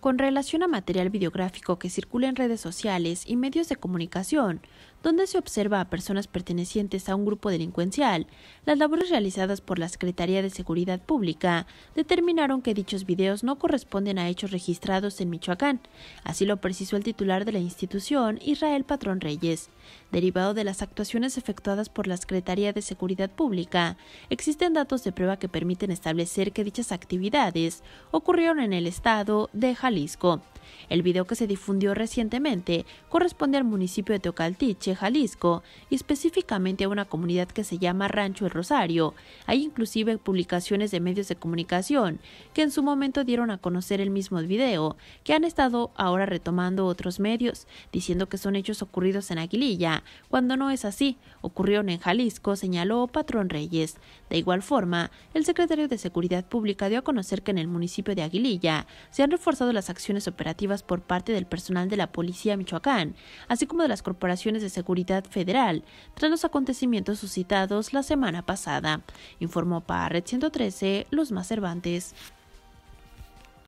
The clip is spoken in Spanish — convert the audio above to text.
con relación a material videográfico que circula en redes sociales y medios de comunicación, donde se observa a personas pertenecientes a un grupo delincuencial. Las labores realizadas por la Secretaría de Seguridad Pública determinaron que dichos videos no corresponden a hechos registrados en Michoacán. Así lo precisó el titular de la institución, Israel Patrón Reyes. Derivado de las actuaciones efectuadas por la Secretaría de Seguridad Pública, existen datos de prueba que permiten establecer que dichas actividades ocurrieron en el estado de Jalisco. El video que se difundió recientemente corresponde al municipio de Tocaltiche, Jalisco, y específicamente a una comunidad que se llama Rancho El Rosario. Hay inclusive publicaciones de medios de comunicación que en su momento dieron a conocer el mismo video, que han estado ahora retomando otros medios, diciendo que son hechos ocurridos en Aguililla, cuando no es así, ocurrieron en Jalisco, señaló Patrón Reyes. De igual forma, el secretario de Seguridad Pública dio a conocer que en el municipio de Aguililla se han reforzado las acciones operativas por parte del personal de la Policía Michoacán, así como de las corporaciones de seguridad federal, tras los acontecimientos suscitados la semana pasada, informó para Red 113 Los Más Cervantes.